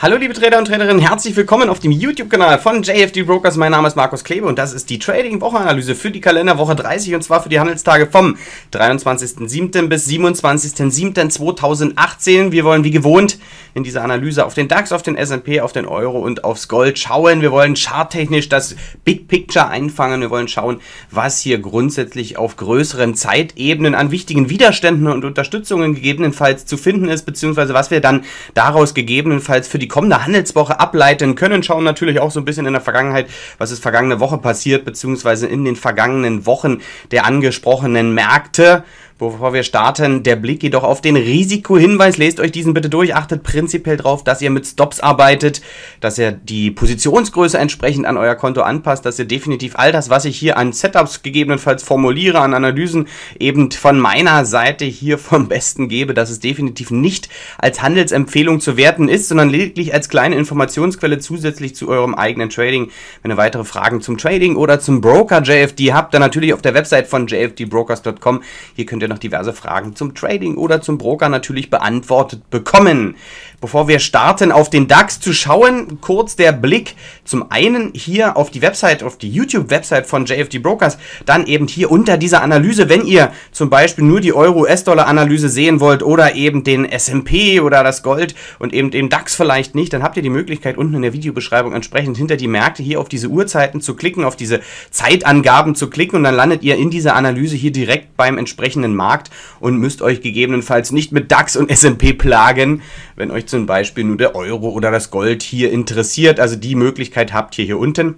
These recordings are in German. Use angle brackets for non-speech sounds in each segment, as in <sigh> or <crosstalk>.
Hallo liebe Trader und Traderinnen, herzlich willkommen auf dem YouTube-Kanal von JFD Brokers. Mein Name ist Markus Klebe und das ist die Trading-Wochenanalyse für die Kalenderwoche 30 und zwar für die Handelstage vom 23.07. bis 27.07.2018. Wir wollen wie gewohnt in dieser Analyse auf den DAX, auf den S&P, auf den Euro und aufs Gold schauen. Wir wollen charttechnisch das Big Picture einfangen. Wir wollen schauen, was hier grundsätzlich auf größeren Zeitebenen an wichtigen Widerständen und Unterstützungen gegebenenfalls zu finden ist, beziehungsweise was wir dann daraus gegebenenfalls für die kommende Handelswoche ableiten können. Schauen natürlich auch so ein bisschen in der Vergangenheit, was ist vergangene Woche passiert, beziehungsweise in den vergangenen Wochen der angesprochenen Märkte. Bevor wir starten, der Blick jedoch auf den Risikohinweis. Lest euch diesen bitte durch. Achtet prinzipiell darauf, dass ihr mit Stops arbeitet, dass ihr die Positionsgröße entsprechend an euer Konto anpasst, dass ihr definitiv all das, was ich hier an Setups gegebenenfalls formuliere, an Analysen eben von meiner Seite hier vom Besten gebe, dass es definitiv nicht als Handelsempfehlung zu werten ist, sondern lediglich als kleine Informationsquelle zusätzlich zu eurem eigenen Trading. Wenn ihr weitere Fragen zum Trading oder zum Broker JFD habt, dann natürlich auf der Website von jfdbrokers.com. Hier könnt ihr noch diverse Fragen zum Trading oder zum Broker natürlich beantwortet bekommen. Bevor wir starten, auf den DAX zu schauen, kurz der Blick zum einen hier auf die Website, auf die YouTube-Website von JFD Brokers, dann eben hier unter dieser Analyse, wenn ihr zum Beispiel nur die Euro-US-Dollar-Analyse sehen wollt oder eben den S&P oder das Gold und eben den DAX vielleicht nicht, dann habt ihr die Möglichkeit unten in der Videobeschreibung entsprechend hinter die Märkte hier auf diese Uhrzeiten zu klicken, auf diese Zeitangaben zu klicken und dann landet ihr in dieser Analyse hier direkt beim entsprechenden Markt. Markt und müsst euch gegebenenfalls nicht mit DAX und S&P plagen, wenn euch zum Beispiel nur der Euro oder das Gold hier interessiert. Also die Möglichkeit habt ihr hier unten.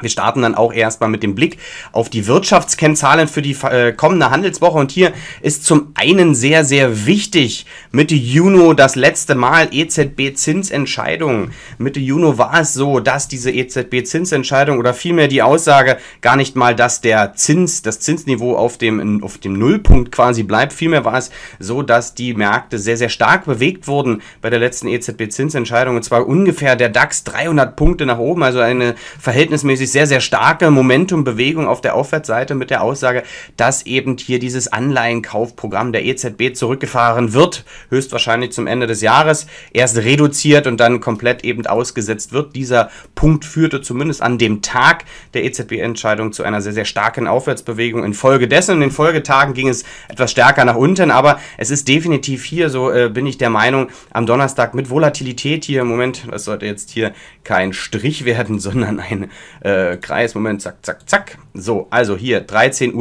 Wir starten dann auch erstmal mit dem Blick auf die Wirtschaftskennzahlen für die äh, kommende Handelswoche. Und hier ist zum einen sehr, sehr wichtig Mitte Juni das letzte Mal EZB-Zinsentscheidung. Mitte Juni war es so, dass diese EZB-Zinsentscheidung oder vielmehr die Aussage gar nicht mal, dass der Zins, das Zinsniveau auf dem, auf dem Nullpunkt quasi bleibt. Vielmehr war es so, dass die Märkte sehr, sehr stark bewegt wurden bei der letzten EZB-Zinsentscheidung. Und zwar ungefähr der DAX 300 Punkte nach oben, also eine verhältnismäßig ich, sehr, sehr starke Momentumbewegung auf der Aufwärtsseite mit der Aussage, dass eben hier dieses Anleihenkaufprogramm der EZB zurückgefahren wird, höchstwahrscheinlich zum Ende des Jahres, erst reduziert und dann komplett eben ausgesetzt wird. Dieser Punkt führte zumindest an dem Tag der EZB-Entscheidung zu einer sehr, sehr starken Aufwärtsbewegung. Infolgedessen in den Folgetagen ging es etwas stärker nach unten, aber es ist definitiv hier, so äh, bin ich der Meinung, am Donnerstag mit Volatilität hier im Moment, das sollte jetzt hier kein Strich <laughs> werden, sondern ein äh, äh, Kreis, Moment, zack, zack, zack. So, also hier 13.45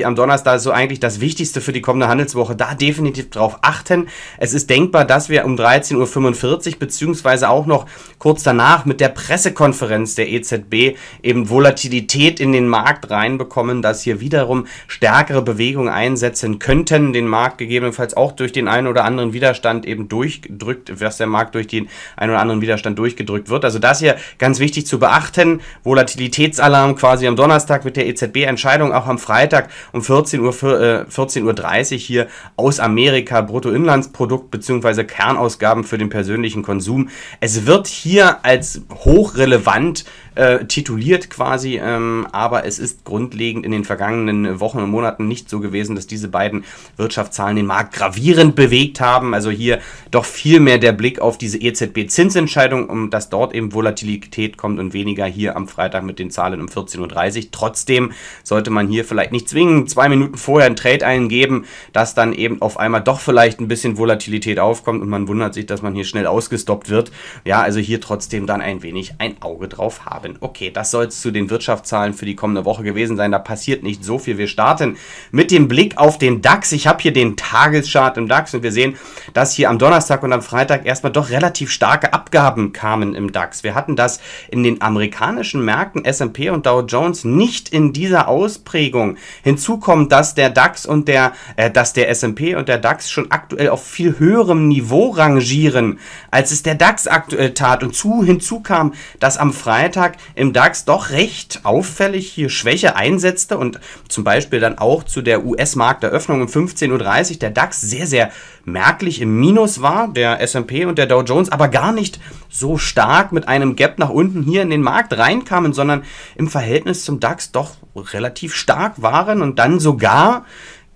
Uhr am Donnerstag ist so eigentlich das Wichtigste für die kommende Handelswoche. Da definitiv drauf achten. Es ist denkbar, dass wir um 13.45 Uhr beziehungsweise auch noch kurz danach mit der Pressekonferenz der EZB eben Volatilität in den Markt reinbekommen, dass hier wiederum stärkere Bewegungen einsetzen könnten, den Markt gegebenenfalls auch durch den einen oder anderen Widerstand eben durchgedrückt, dass der Markt durch den einen oder anderen Widerstand durchgedrückt wird. Also das hier ganz wichtig zu beachten. Volatilitätsalarm quasi quasi am Donnerstag mit der EZB-Entscheidung, auch am Freitag um 14.30 Uhr, äh, 14 Uhr hier aus Amerika Bruttoinlandsprodukt bzw. Kernausgaben für den persönlichen Konsum. Es wird hier als hochrelevant äh, äh, tituliert quasi, ähm, aber es ist grundlegend in den vergangenen Wochen und Monaten nicht so gewesen, dass diese beiden Wirtschaftszahlen den Markt gravierend bewegt haben. Also hier doch viel mehr der Blick auf diese EZB-Zinsentscheidung, um dass dort eben Volatilität kommt und weniger hier am Freitag mit den Zahlen um 14.30 Uhr. Trotzdem sollte man hier vielleicht nicht zwingen, zwei Minuten vorher einen Trade eingeben, dass dann eben auf einmal doch vielleicht ein bisschen Volatilität aufkommt und man wundert sich, dass man hier schnell ausgestoppt wird. Ja, also hier trotzdem dann ein wenig ein Auge drauf haben haben. Okay, das soll es zu den Wirtschaftszahlen für die kommende Woche gewesen sein. Da passiert nicht so viel. Wir starten mit dem Blick auf den DAX. Ich habe hier den Tageschart im DAX und wir sehen, dass hier am Donnerstag und am Freitag erstmal doch relativ starke Abgaben kamen im DAX. Wir hatten das in den amerikanischen Märkten S&P und Dow Jones nicht in dieser Ausprägung. Hinzu kommt, dass der DAX und der, äh, dass der S&P und der DAX schon aktuell auf viel höherem Niveau rangieren, als es der DAX aktuell tat. Und zu hinzu kam, dass am Freitag Donnerstag im DAX doch recht auffällig hier Schwäche einsetzte und zum Beispiel dann auch zu der US-Markteröffnung um 15.30 Uhr der DAX sehr, sehr merklich im Minus war, der SP und der Dow Jones aber gar nicht so stark mit einem Gap nach unten hier in den Markt reinkamen, sondern im Verhältnis zum DAX doch relativ stark waren und dann sogar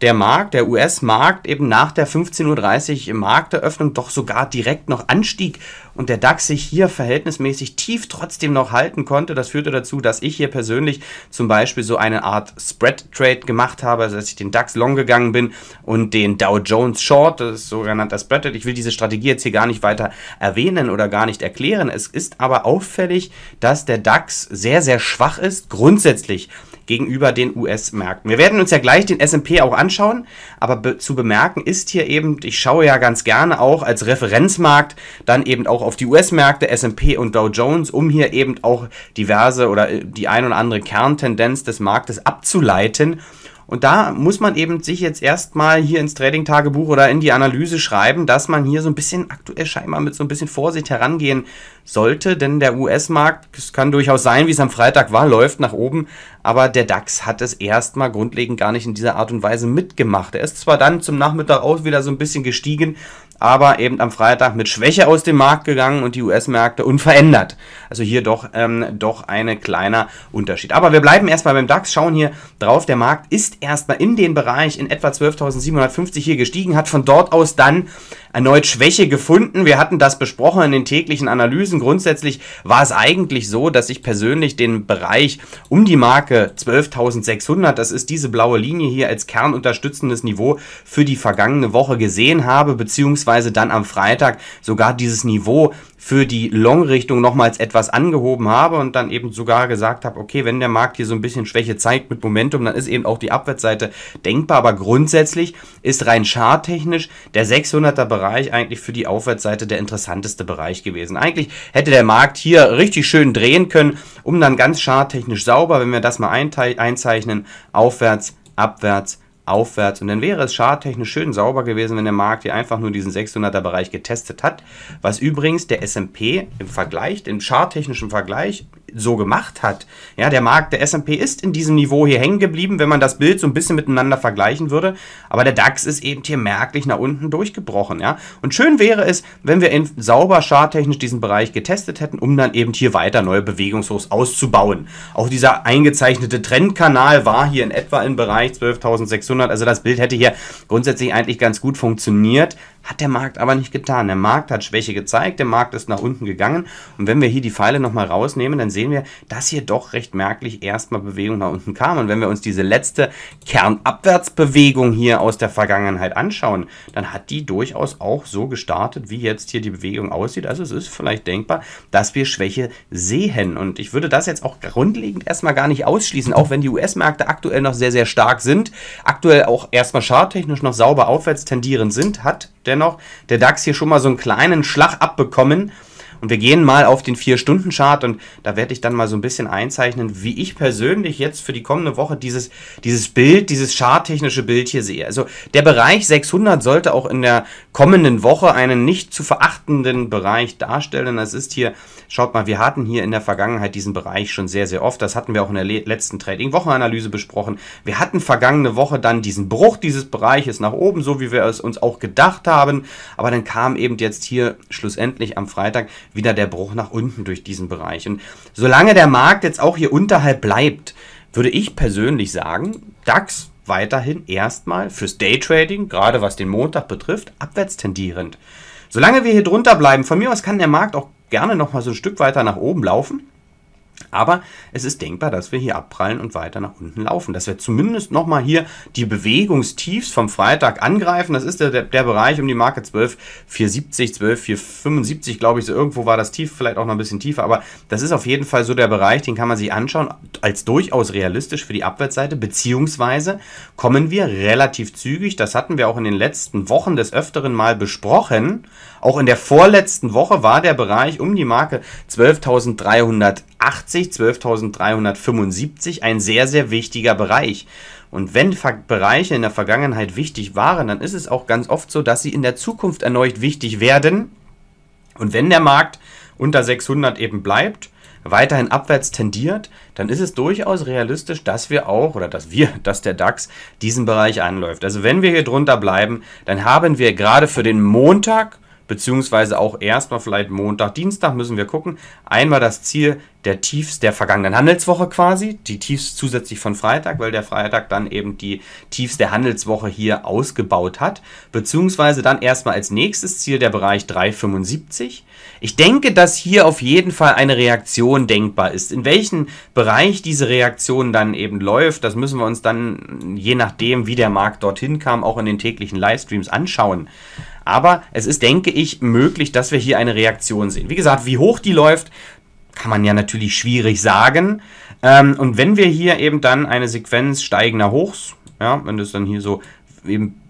der Markt, der US-Markt, eben nach der 15.30 Uhr Markteröffnung doch sogar direkt noch anstieg und der DAX sich hier verhältnismäßig tief trotzdem noch halten konnte. Das führte dazu, dass ich hier persönlich zum Beispiel so eine Art Spread-Trade gemacht habe, also dass ich den DAX long gegangen bin und den Dow Jones short, das ist sogenannter Spread. Ich will diese Strategie jetzt hier gar nicht weiter erwähnen oder gar nicht erklären. Es ist aber auffällig, dass der DAX sehr, sehr schwach ist, grundsätzlich gegenüber den US-Märkten. Wir werden uns ja gleich den SP auch anschauen, aber be zu bemerken ist hier eben, ich schaue ja ganz gerne auch als Referenzmarkt dann eben auch auf die US-Märkte, SP und Dow Jones, um hier eben auch diverse oder äh, die ein oder andere Kerntendenz des Marktes abzuleiten und da muss man eben sich jetzt erstmal hier ins Trading-Tagebuch oder in die Analyse schreiben, dass man hier so ein bisschen aktuell scheinbar mit so ein bisschen Vorsicht herangehen sollte, denn der US-Markt, es kann durchaus sein, wie es am Freitag war, läuft nach oben, aber der DAX hat es erstmal grundlegend gar nicht in dieser Art und Weise mitgemacht. Er ist zwar dann zum Nachmittag auch wieder so ein bisschen gestiegen, aber eben am Freitag mit Schwäche aus dem Markt gegangen und die US-Märkte unverändert. Also hier doch, ähm, doch ein kleiner Unterschied. Aber wir bleiben erstmal beim DAX, schauen hier drauf. Der Markt ist erstmal in den Bereich in etwa 12.750 hier gestiegen, hat von dort aus dann erneut Schwäche gefunden. Wir hatten das besprochen in den täglichen Analysen. Grundsätzlich war es eigentlich so, dass ich persönlich den Bereich um die Marke 12.600, das ist diese blaue Linie hier als kernunterstützendes Niveau für die vergangene Woche gesehen habe, beziehungsweise beziehungsweise dann am Freitag sogar dieses Niveau für die Long-Richtung nochmals etwas angehoben habe und dann eben sogar gesagt habe, okay, wenn der Markt hier so ein bisschen Schwäche zeigt mit Momentum, dann ist eben auch die Abwärtsseite denkbar. Aber grundsätzlich ist rein charttechnisch der 600er Bereich eigentlich für die Aufwärtsseite der interessanteste Bereich gewesen. Eigentlich hätte der Markt hier richtig schön drehen können, um dann ganz charttechnisch sauber, wenn wir das mal einzeichnen, aufwärts, abwärts, abwärts, aufwärts. Und dann wäre es charttechnisch schön sauber gewesen, wenn der Markt hier einfach nur diesen 600er Bereich getestet hat. Was übrigens der S&P im Vergleich, im charttechnischen Vergleich so gemacht hat. Ja, der Markt, der S&P ist in diesem Niveau hier hängen geblieben, wenn man das Bild so ein bisschen miteinander vergleichen würde. Aber der DAX ist eben hier merklich nach unten durchgebrochen. Ja, und schön wäre es, wenn wir in sauber charttechnisch diesen Bereich getestet hätten, um dann eben hier weiter neue Bewegungshochs auszubauen. Auch dieser eingezeichnete Trendkanal war hier in etwa im Bereich 12.600 hat. Also das Bild hätte hier grundsätzlich eigentlich ganz gut funktioniert. Hat der Markt aber nicht getan. Der Markt hat Schwäche gezeigt, der Markt ist nach unten gegangen. Und wenn wir hier die Pfeile nochmal rausnehmen, dann sehen wir, dass hier doch recht merklich erstmal Bewegung nach unten kam. Und wenn wir uns diese letzte Kernabwärtsbewegung hier aus der Vergangenheit anschauen, dann hat die durchaus auch so gestartet, wie jetzt hier die Bewegung aussieht. Also es ist vielleicht denkbar, dass wir Schwäche sehen. Und ich würde das jetzt auch grundlegend erstmal gar nicht ausschließen, auch wenn die US-Märkte aktuell noch sehr, sehr stark sind, aktuell auch erstmal charttechnisch noch sauber aufwärts tendierend sind, hat der dennoch der DAX hier schon mal so einen kleinen Schlag abbekommen. Und wir gehen mal auf den 4-Stunden-Chart und da werde ich dann mal so ein bisschen einzeichnen, wie ich persönlich jetzt für die kommende Woche dieses, dieses Bild, dieses charttechnische Bild hier sehe. Also der Bereich 600 sollte auch in der kommenden Woche einen nicht zu verachtenden Bereich darstellen. Das ist hier, schaut mal, wir hatten hier in der Vergangenheit diesen Bereich schon sehr, sehr oft. Das hatten wir auch in der letzten Trading-Wochenanalyse besprochen. Wir hatten vergangene Woche dann diesen Bruch dieses Bereiches nach oben, so wie wir es uns auch gedacht haben. Aber dann kam eben jetzt hier schlussendlich am Freitag wieder der Bruch nach unten durch diesen Bereich. Und solange der Markt jetzt auch hier unterhalb bleibt, würde ich persönlich sagen, DAX weiterhin erstmal fürs Daytrading, gerade was den Montag betrifft, abwärts tendierend. Solange wir hier drunter bleiben, von mir aus kann der Markt auch gerne nochmal so ein Stück weiter nach oben laufen. Aber es ist denkbar, dass wir hier abprallen und weiter nach unten laufen. Dass wir zumindest nochmal hier die Bewegungstiefs vom Freitag angreifen. Das ist der, der Bereich um die Marke 12,470, 12,475, glaube ich. So irgendwo war das Tief, vielleicht auch noch ein bisschen tiefer. Aber das ist auf jeden Fall so der Bereich, den kann man sich anschauen, als durchaus realistisch für die Abwärtsseite. Beziehungsweise kommen wir relativ zügig, das hatten wir auch in den letzten Wochen des Öfteren mal besprochen, auch in der vorletzten Woche war der Bereich um die Marke 12.380, 12.375 ein sehr, sehr wichtiger Bereich. Und wenn Bereiche in der Vergangenheit wichtig waren, dann ist es auch ganz oft so, dass sie in der Zukunft erneut wichtig werden. Und wenn der Markt unter 600 eben bleibt, weiterhin abwärts tendiert, dann ist es durchaus realistisch, dass wir auch oder dass wir, <laughs> dass der DAX diesen Bereich anläuft. Also wenn wir hier drunter bleiben, dann haben wir gerade für den Montag beziehungsweise auch erstmal vielleicht Montag, Dienstag müssen wir gucken. Einmal das Ziel der Tiefs der vergangenen Handelswoche quasi, die Tiefs zusätzlich von Freitag, weil der Freitag dann eben die Tiefs der Handelswoche hier ausgebaut hat, beziehungsweise dann erstmal als nächstes Ziel der Bereich 375. Ich denke, dass hier auf jeden Fall eine Reaktion denkbar ist. In welchem Bereich diese Reaktion dann eben läuft, das müssen wir uns dann, je nachdem, wie der Markt dorthin kam, auch in den täglichen Livestreams anschauen. Aber es ist, denke ich, möglich, dass wir hier eine Reaktion sehen. Wie gesagt, wie hoch die läuft, kann man ja natürlich schwierig sagen. Ähm, und wenn wir hier eben dann eine Sequenz steigender Hochs, ja, wenn das dann hier so eben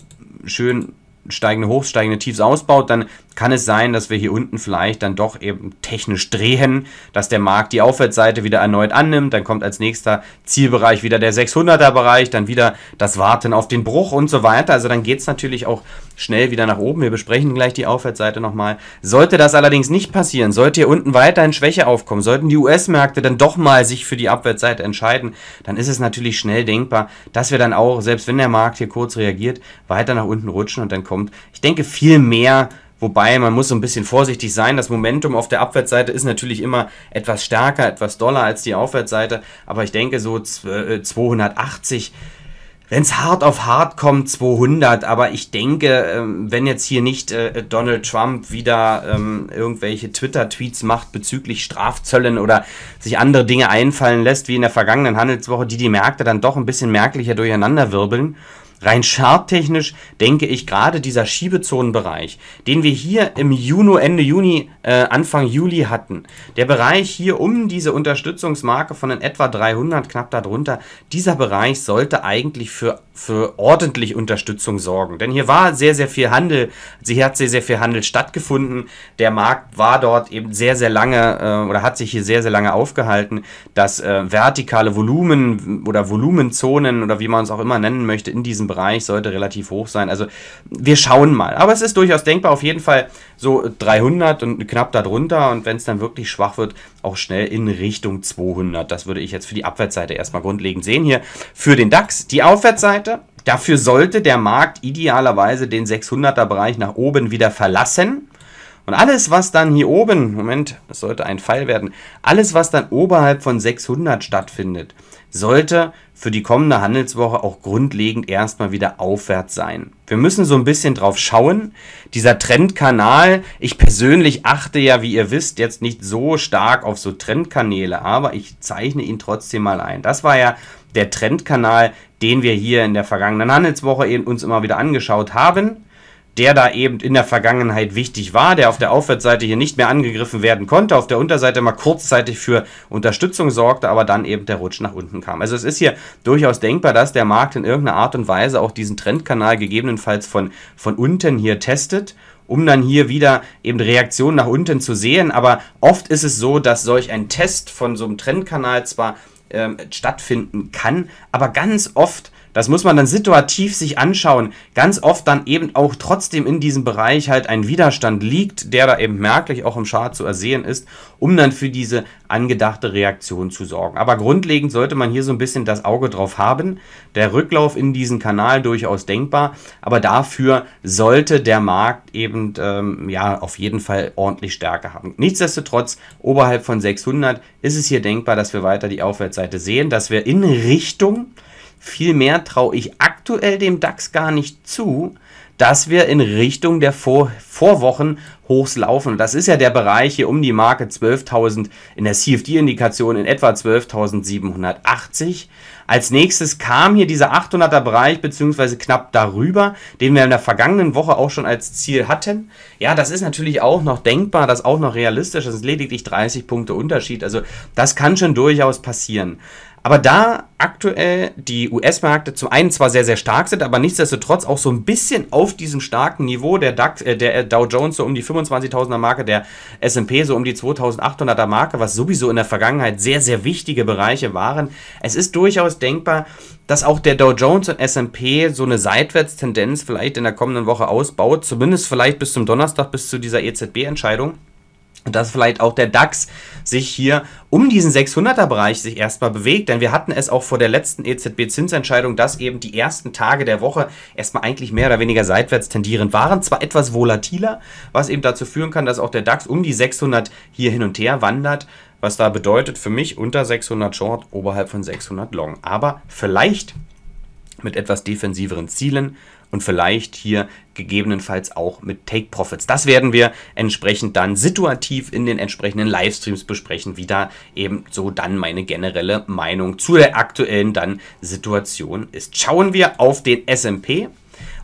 schön steigende Hochs, steigende Tiefs ausbaut, dann kann es sein, dass wir hier unten vielleicht dann doch eben technisch drehen, dass der Markt die Aufwärtsseite wieder erneut annimmt, dann kommt als nächster Zielbereich wieder der 600er Bereich, dann wieder das Warten auf den Bruch und so weiter. Also dann geht es natürlich auch schnell wieder nach oben. Wir besprechen gleich die Aufwärtsseite nochmal. Sollte das allerdings nicht passieren, sollte hier unten weiterhin Schwäche aufkommen, sollten die US-Märkte dann doch mal sich für die Abwärtsseite entscheiden, dann ist es natürlich schnell denkbar, dass wir dann auch, selbst wenn der Markt hier kurz reagiert, weiter nach unten rutschen und dann kommt, ich denke, viel mehr Wobei man muss so ein bisschen vorsichtig sein. Das Momentum auf der Abwärtsseite ist natürlich immer etwas stärker, etwas doller als die Aufwärtsseite. Aber ich denke so 280, wenn es hart auf hart kommt, 200. Aber ich denke, ähm, wenn jetzt hier nicht äh, Donald Trump wieder ähm, irgendwelche Twitter-Tweets macht bezüglich Strafzöllen oder sich andere Dinge einfallen lässt, wie in der vergangenen Handelswoche, die die Märkte dann doch ein bisschen merklicher durcheinander wirbeln Rein charttechnisch denke ich gerade dieser Schiebezonenbereich, den wir hier im Juni, Ende Juni, äh, Anfang Juli hatten, der Bereich hier um diese Unterstützungsmarke von in etwa 300, knapp darunter, dieser Bereich sollte eigentlich für für ordentlich Unterstützung sorgen. Denn hier war sehr, sehr viel Handel, also hier hat sehr, sehr viel Handel stattgefunden. Der Markt war dort eben sehr, sehr lange äh, oder hat sich hier sehr, sehr lange aufgehalten, Das äh, vertikale Volumen oder Volumenzonen oder wie man es auch immer nennen möchte in diesem Bereich sollte relativ hoch sein. Also wir schauen mal. Aber es ist durchaus denkbar, auf jeden Fall so 300 äh, und knapp darunter und wenn es dann wirklich schwach wird, auch schnell in Richtung 200. Das würde ich jetzt für die Abwärtsseite erstmal grundlegend sehen hier. Für den DAX die Aufwärtsseite. Dafür sollte der Markt idealerweise den 600er Bereich nach oben wieder verlassen. Und alles, was dann hier oben, Moment, das sollte ein Pfeil werden, alles, was dann oberhalb von 600 stattfindet, sollte für die kommende Handelswoche auch grundlegend erstmal wieder aufwärts sein. Wir müssen so ein bisschen drauf schauen. Dieser Trendkanal, ich persönlich achte ja, wie ihr wisst, jetzt nicht so stark auf so Trendkanäle, aber ich zeichne ihn trotzdem mal ein. Das war ja der Trendkanal, den wir hier in der vergangenen Handelswoche uns immer wieder angeschaut haben der da eben in der Vergangenheit wichtig war, der auf der Aufwärtsseite hier nicht mehr angegriffen werden konnte, auf der Unterseite mal kurzzeitig für Unterstützung sorgte, aber dann eben der Rutsch nach unten kam. Also es ist hier durchaus denkbar, dass der Markt in irgendeiner Art und Weise auch diesen Trendkanal gegebenenfalls von, von unten hier testet um dann hier wieder eben Reaktionen nach unten zu sehen. Aber oft ist es so, dass solch ein Test von so einem Trendkanal zwar ähm, stattfinden kann, aber ganz oft das muss man dann situativ sich anschauen. Ganz oft dann eben auch trotzdem in diesem Bereich halt ein Widerstand liegt, der da eben merklich auch im Chart zu ersehen ist, um dann für diese angedachte Reaktion zu sorgen. Aber grundlegend sollte man hier so ein bisschen das Auge drauf haben. Der Rücklauf in diesen Kanal durchaus denkbar, aber dafür sollte der Markt eben ähm, ja auf jeden Fall ordentlich Stärke haben. Nichtsdestotrotz, oberhalb von 600 ist es hier denkbar, dass wir weiter die Aufwärtsseite sehen, dass wir in Richtung Vielmehr traue ich aktuell dem DAX gar nicht zu, dass wir in Richtung der Vor Vorwochen Hochs laufen. das ist ja der Bereich hier um die Marke 12.000 in der CFD-Indikation in etwa 12.780. Als nächstes kam hier dieser 800er Bereich beziehungsweise knapp darüber, den wir in der vergangenen Woche auch schon als Ziel hatten. Ja, das ist natürlich auch noch denkbar, das ist auch noch realistisch. Das ist lediglich 30 Punkte Unterschied. Also das kann schon durchaus passieren. Aber da aktuell die US-Märkte zum einen zwar sehr, sehr stark sind, aber nichtsdestotrotz auch so ein bisschen auf diesem starken Niveau der, DAX, äh, der äh, Dow Jones so um die 25.000er Marke, der S&P so um die 2.800er Marke, was sowieso in der Vergangenheit sehr, sehr wichtige Bereiche waren. Es ist durchaus denkbar, dass auch der Dow Jones und S&P so eine Seitwärtstendenz vielleicht in der kommenden Woche ausbaut, zumindest vielleicht bis zum Donnerstag, bis zu dieser EZB-Entscheidung dass vielleicht auch der DAX sich hier um diesen 600er Bereich sich erstmal bewegt, denn wir hatten es auch vor der letzten EZB Zinsentscheidung, dass eben die ersten Tage der Woche erstmal eigentlich mehr oder weniger seitwärts tendierend waren, zwar etwas volatiler, was eben dazu führen kann, dass auch der DAX um die 600 hier hin und her wandert, was da bedeutet für mich unter 600 Short, oberhalb von 600 Long, aber vielleicht mit etwas defensiveren Zielen und vielleicht hier gegebenenfalls auch mit Take Profits. Das werden wir entsprechend dann situativ in den entsprechenden Livestreams besprechen, wie da eben so dann meine generelle Meinung zu der aktuellen dann Situation ist. Schauen wir auf den S&P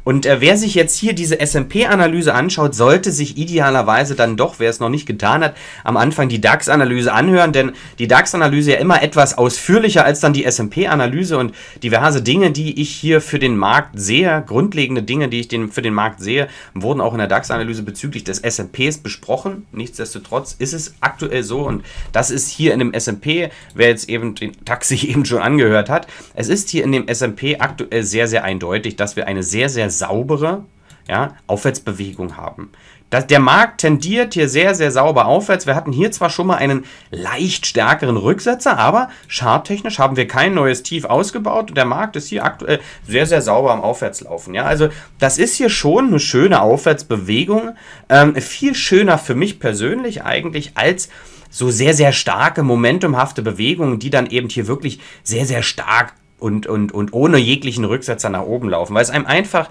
und äh, wer sich jetzt hier diese sp analyse anschaut, sollte sich idealerweise dann doch, wer es noch nicht getan hat, am Anfang die DAX-Analyse anhören, denn die DAX-Analyse ja immer etwas ausführlicher als dann die sp analyse und diverse Dinge, die ich hier für den Markt sehe, grundlegende Dinge, die ich den, für den Markt sehe, wurden auch in der DAX-Analyse bezüglich des SPs besprochen. Nichtsdestotrotz ist es aktuell so und das ist hier in dem SP, wer jetzt eben den Taxi <laughs> eben schon angehört hat, es ist hier in dem SP aktuell sehr, sehr eindeutig, dass wir eine sehr, sehr saubere ja, Aufwärtsbewegung haben. Das, der Markt tendiert hier sehr, sehr sauber aufwärts. Wir hatten hier zwar schon mal einen leicht stärkeren Rücksetzer, aber charttechnisch haben wir kein neues Tief ausgebaut. Der Markt ist hier aktuell sehr, sehr sauber am Aufwärtslaufen. Ja, also das ist hier schon eine schöne Aufwärtsbewegung. Ähm, viel schöner für mich persönlich eigentlich als so sehr, sehr starke, momentumhafte Bewegungen, die dann eben hier wirklich sehr, sehr stark und, und, und ohne jeglichen Rücksetzer nach oben laufen, weil es einem einfach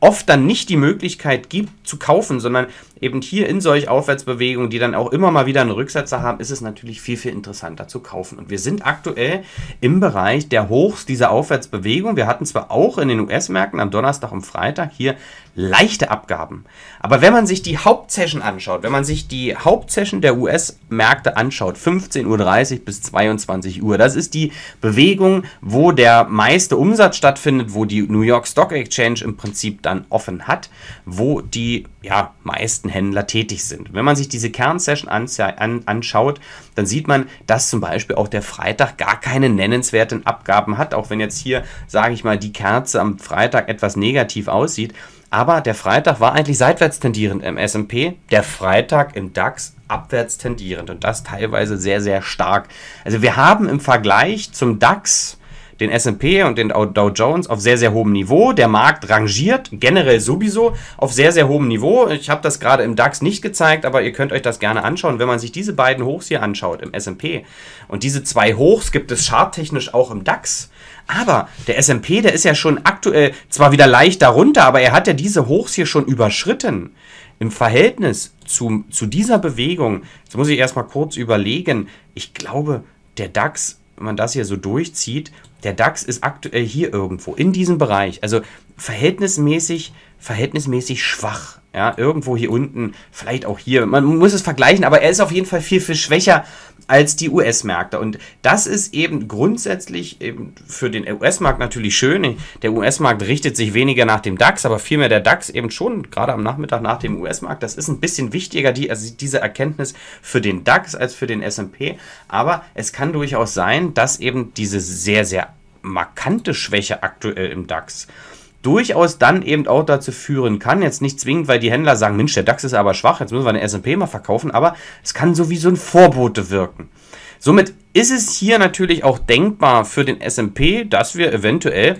oft dann nicht die Möglichkeit gibt zu kaufen, sondern eben hier in solch Aufwärtsbewegungen, die dann auch immer mal wieder einen Rücksetzer haben, ist es natürlich viel, viel interessanter zu kaufen. Und wir sind aktuell im Bereich der Hochs dieser Aufwärtsbewegung. Wir hatten zwar auch in den US-Märkten am Donnerstag und Freitag hier leichte Abgaben. Aber wenn man sich die Hauptsession anschaut, wenn man sich die Hauptsession der US-Märkte anschaut, 15.30 Uhr bis 22 Uhr, das ist die Bewegung, wo der meiste Umsatz stattfindet, wo die New York Stock Exchange im Prinzip dann offen hat, wo die ja, meisten meisten Händler tätig sind. Wenn man sich diese Kernsession anschaut, dann sieht man, dass zum Beispiel auch der Freitag gar keine nennenswerten Abgaben hat, auch wenn jetzt hier, sage ich mal, die Kerze am Freitag etwas negativ aussieht. Aber der Freitag war eigentlich seitwärts tendierend im SP, der Freitag im DAX abwärts tendierend und das teilweise sehr, sehr stark. Also wir haben im Vergleich zum DAX den SP und den Dow Jones auf sehr, sehr hohem Niveau. Der Markt rangiert generell sowieso auf sehr, sehr hohem Niveau. Ich habe das gerade im DAX nicht gezeigt, aber ihr könnt euch das gerne anschauen. Wenn man sich diese beiden Hochs hier anschaut im SP und diese zwei Hochs gibt es charttechnisch auch im DAX. Aber der S&P, der ist ja schon aktuell zwar wieder leicht darunter, aber er hat ja diese Hochs hier schon überschritten. Im Verhältnis zu, zu dieser Bewegung, jetzt muss ich erstmal kurz überlegen, ich glaube, der DAX man das hier so durchzieht, der DAX ist aktuell hier irgendwo, in diesem Bereich. Also verhältnismäßig, verhältnismäßig schwach. Ja, irgendwo hier unten, vielleicht auch hier. Man muss es vergleichen, aber er ist auf jeden Fall viel, viel schwächer als die US-Märkte. Und das ist eben grundsätzlich eben für den US-Markt natürlich schön. Der US-Markt richtet sich weniger nach dem DAX, aber vielmehr der DAX eben schon, gerade am Nachmittag nach dem US-Markt. Das ist ein bisschen wichtiger, die, also diese Erkenntnis für den DAX als für den SP. Aber es kann durchaus sein, dass eben diese sehr, sehr markante Schwäche aktuell im DAX äh, durchaus dann eben auch dazu führen kann, jetzt nicht zwingend, weil die Händler sagen, Mensch, der DAX ist aber schwach, jetzt müssen wir den S&P mal verkaufen, aber es kann sowieso ein Vorbote wirken. Somit ist es hier natürlich auch denkbar für den S&P, dass wir eventuell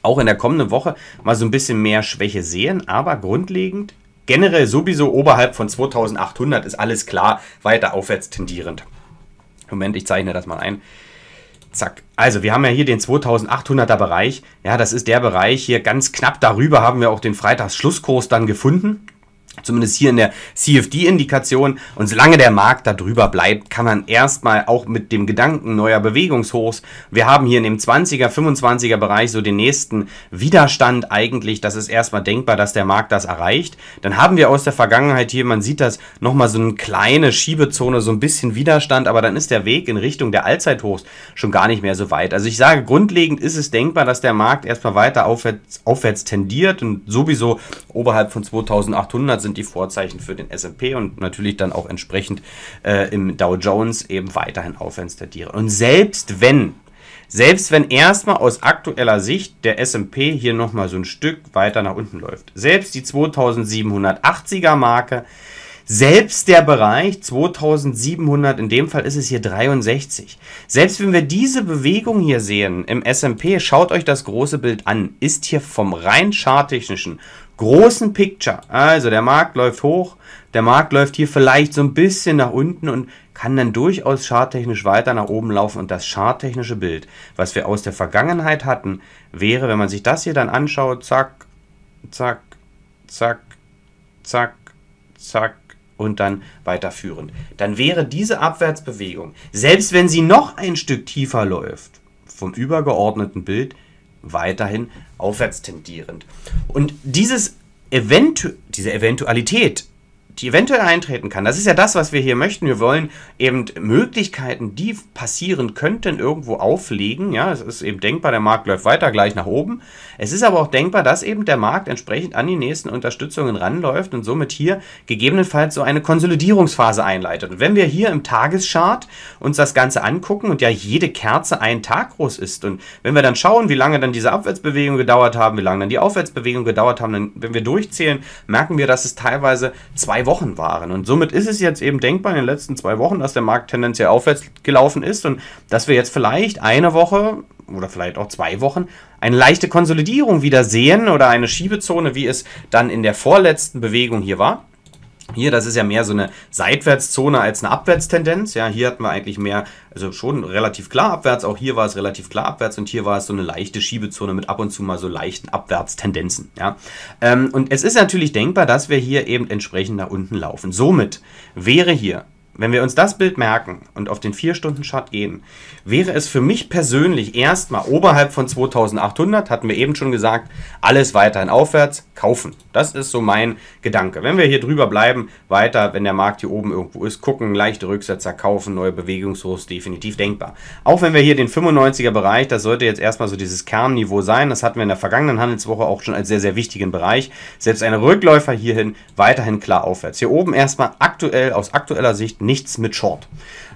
auch in der kommenden Woche mal so ein bisschen mehr Schwäche sehen, aber grundlegend generell sowieso oberhalb von 2800 ist alles klar weiter aufwärts tendierend. Moment, ich zeichne das mal ein. Zack. Also, wir haben ja hier den 2800er Bereich. Ja, das ist der Bereich hier ganz knapp darüber haben wir auch den Freitagsschlusskurs dann gefunden. Zumindest hier in der CFD-Indikation. Und solange der Markt da drüber bleibt, kann man erstmal auch mit dem Gedanken neuer Bewegungshochs, wir haben hier in dem 20er, 25er Bereich so den nächsten Widerstand eigentlich, das ist erstmal denkbar, dass der Markt das erreicht. Dann haben wir aus der Vergangenheit hier, man sieht das, nochmal so eine kleine Schiebezone, so ein bisschen Widerstand, aber dann ist der Weg in Richtung der Allzeithochs schon gar nicht mehr so weit. Also ich sage, grundlegend ist es denkbar, dass der Markt erstmal weiter aufwärts, aufwärts tendiert und sowieso oberhalb von 2800 sind die Vorzeichen für den SP und natürlich dann auch entsprechend äh, im Dow Jones eben weiterhin aufwärts tendieren. Und selbst wenn selbst wenn erstmal aus aktueller Sicht der S&P hier nochmal so ein Stück weiter nach unten läuft. Selbst die 2780er Marke, selbst der Bereich 2700, in dem Fall ist es hier 63. Selbst wenn wir diese Bewegung hier sehen im S&P, schaut euch das große Bild an, ist hier vom rein charttechnischen großen Picture. Also der Markt läuft hoch, der Markt läuft hier vielleicht so ein bisschen nach unten und kann dann durchaus charttechnisch weiter nach oben laufen. Und das charttechnische Bild, was wir aus der Vergangenheit hatten, wäre, wenn man sich das hier dann anschaut, zack, zack, zack, zack, zack und dann weiterführend. Dann wäre diese Abwärtsbewegung, selbst wenn sie noch ein Stück tiefer läuft, vom übergeordneten Bild weiterhin aufwärts tendierend. Und dieses Eventu diese Eventualität die eventuell eintreten kann. Das ist ja das, was wir hier möchten. Wir wollen eben Möglichkeiten, die passieren könnten, irgendwo auflegen. Ja, es ist eben denkbar, der Markt läuft weiter gleich nach oben. Es ist aber auch denkbar, dass eben der Markt entsprechend an die nächsten Unterstützungen ranläuft und somit hier gegebenenfalls so eine Konsolidierungsphase einleitet. Und wenn wir hier im Tageschart uns das Ganze angucken und ja jede Kerze einen Tag groß ist und wenn wir dann schauen, wie lange dann diese Abwärtsbewegung gedauert haben, wie lange dann die Aufwärtsbewegung gedauert haben, dann, wenn wir durchzählen, merken wir, dass es teilweise zwei Wochen waren. Und somit ist es jetzt eben denkbar in den letzten zwei Wochen, dass der Markt tendenziell aufwärts gelaufen ist und dass wir jetzt vielleicht eine Woche oder vielleicht auch zwei Wochen eine leichte Konsolidierung wieder sehen oder eine Schiebezone, wie es dann in der vorletzten Bewegung hier war. Hier, das ist ja mehr so eine Seitwärtszone als eine Abwärtstendenz. Ja, hier hatten wir eigentlich mehr, also schon relativ klar abwärts. Auch hier war es relativ klar abwärts und hier war es so eine leichte Schiebezone mit ab und zu mal so leichten Abwärtstendenzen. Ja, ähm, und es ist natürlich denkbar, dass wir hier eben entsprechend nach unten laufen. Somit wäre hier wenn wir uns das Bild merken und auf den 4-Stunden-Chart gehen, wäre es für mich persönlich erstmal oberhalb von 2800, hatten wir eben schon gesagt, alles weiterhin aufwärts kaufen. Das ist so mein Gedanke. Wenn wir hier drüber bleiben, weiter, wenn der Markt hier oben irgendwo ist, gucken, leichte Rücksetzer kaufen, neue Bewegungshochs, definitiv denkbar. Auch wenn wir hier den 95er-Bereich, das sollte jetzt erstmal so dieses Kernniveau sein, das hatten wir in der vergangenen Handelswoche auch schon als sehr, sehr wichtigen Bereich. Selbst eine Rückläufer hierhin weiterhin klar aufwärts. Hier oben erstmal aktuell, aus aktueller Sicht, nichts mit Short.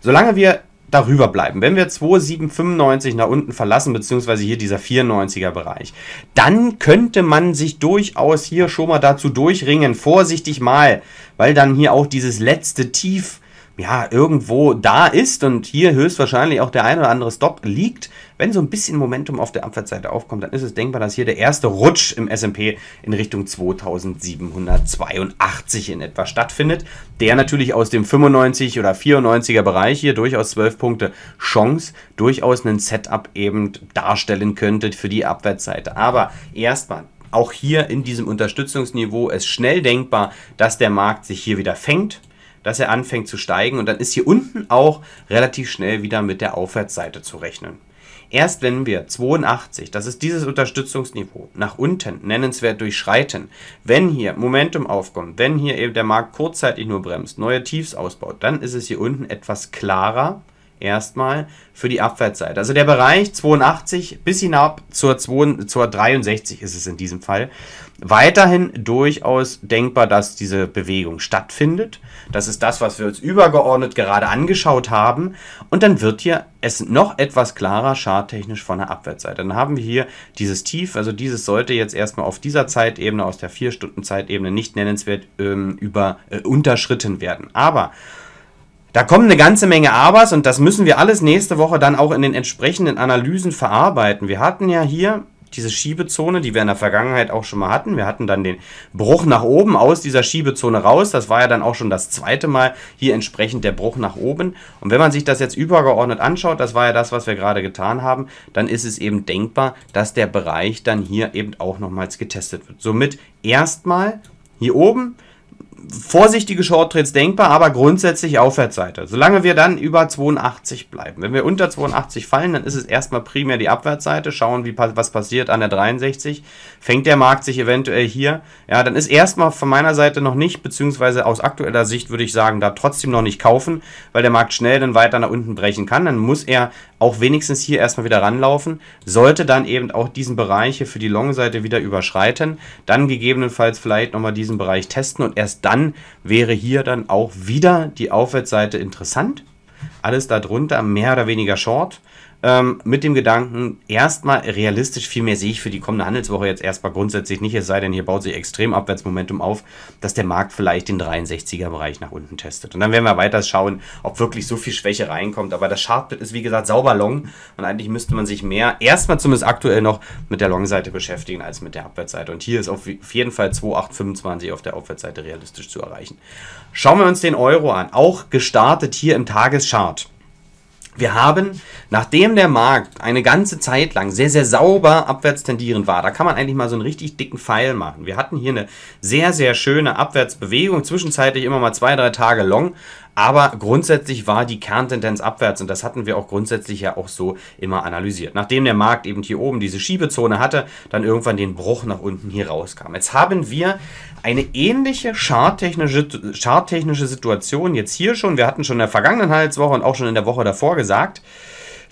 Solange wir darüber bleiben, wenn wir 2,795 nach unten verlassen, beziehungsweise hier dieser 94er Bereich, dann könnte man sich durchaus hier schon mal dazu durchringen, vorsichtig mal, weil dann hier auch dieses letzte Tief ja, irgendwo da ist und hier höchstwahrscheinlich auch der ein oder andere Stop liegt. Wenn so ein bisschen Momentum auf der Abwärtsseite aufkommt, dann ist es denkbar, dass hier der erste Rutsch im S&P in Richtung 2782 in etwa stattfindet, der natürlich aus dem 95 oder 94er Bereich hier durchaus 12 Punkte Chance, durchaus einen Setup eben darstellen könnte für die Abwärtsseite. Aber erstmal auch hier in diesem Unterstützungsniveau ist schnell denkbar, dass der Markt sich hier wieder fängt dass er anfängt zu steigen und dann ist hier unten auch relativ schnell wieder mit der Aufwärtsseite zu rechnen. Erst wenn wir 82, das ist dieses Unterstützungsniveau, nach unten nennenswert durchschreiten, wenn hier Momentum aufkommt, wenn hier eben der Markt kurzzeitig nur bremst, neue Tiefs ausbaut, dann ist es hier unten etwas klarer, erstmal für die Abwärtsseite. Also der Bereich 82 bis hinab zur, 2, zur 63 ist es in diesem Fall. Weiterhin durchaus denkbar, dass diese Bewegung stattfindet. Das ist das, was wir uns übergeordnet gerade angeschaut haben. Und dann wird hier es noch etwas klarer charttechnisch von der Abwärtsseite. Dann haben wir hier dieses Tief, also dieses sollte jetzt erstmal auf dieser Zeitebene, aus der 4-Stunden-Zeitebene nicht nennenswert ähm, über, äh, unterschritten werden. Aber da kommen eine ganze Menge Abers und das müssen wir alles nächste Woche dann auch in den entsprechenden Analysen verarbeiten. Wir hatten ja hier diese Schiebezone, die wir in der Vergangenheit auch schon mal hatten. Wir hatten dann den Bruch nach oben aus dieser Schiebezone raus. Das war ja dann auch schon das zweite Mal hier entsprechend der Bruch nach oben. Und wenn man sich das jetzt übergeordnet anschaut, das war ja das, was wir gerade getan haben, dann ist es eben denkbar, dass der Bereich dann hier eben auch nochmals getestet wird. Somit erstmal hier oben vorsichtige Shorttrades denkbar, aber grundsätzlich Aufwärtsseite. Solange wir dann über 82 bleiben. Wenn wir unter 82 fallen, dann ist es erstmal primär die Abwärtsseite. Schauen, wie, was passiert an der 63. Fängt der Markt sich eventuell hier? Ja, dann ist erstmal von meiner Seite noch nicht, beziehungsweise aus aktueller Sicht würde ich sagen, da trotzdem noch nicht kaufen, weil der Markt schnell dann weiter nach unten brechen kann. Dann muss er auch wenigstens hier erstmal wieder ranlaufen. Sollte dann eben auch diesen Bereich hier für die Long-Seite wieder überschreiten, dann gegebenenfalls vielleicht nochmal diesen Bereich testen und erst dann wäre hier dann auch wieder die Aufwärtsseite interessant. Alles darunter mehr oder weniger Short ähm, mit dem Gedanken, erstmal realistisch, viel mehr sehe ich für die kommende Handelswoche jetzt erstmal grundsätzlich nicht, es sei denn, hier baut sich extrem Abwärtsmomentum auf, dass der Markt vielleicht den 63er-Bereich nach unten testet. Und dann werden wir weiter schauen, ob wirklich so viel Schwäche reinkommt. Aber das Chartbild ist, wie gesagt, sauber long und eigentlich müsste man sich mehr, erstmal zumindest aktuell noch, mit der Long-Seite beschäftigen als mit der Abwärtsseite. Und hier ist auf jeden Fall 2,825 auf der Aufwärtsseite realistisch zu erreichen. Schauen wir uns den Euro an. Auch gestartet hier im Tageschart. Wir haben, nachdem der Markt eine ganze Zeit lang sehr, sehr sauber abwärts tendierend war, da kann man eigentlich mal so einen richtig dicken Pfeil machen. Wir hatten hier eine sehr, sehr schöne Abwärtsbewegung, zwischenzeitlich immer mal zwei, drei Tage long, aber grundsätzlich war die Kerntendenz abwärts und das hatten wir auch grundsätzlich ja auch so immer analysiert. Nachdem der Markt eben hier oben diese Schiebezone hatte, dann irgendwann den Bruch nach unten hier rauskam. Jetzt haben wir eine ähnliche charttechnische, charttechnische Situation jetzt hier schon. Wir hatten schon in der vergangenen Handelswoche und auch schon in der Woche davor gesagt,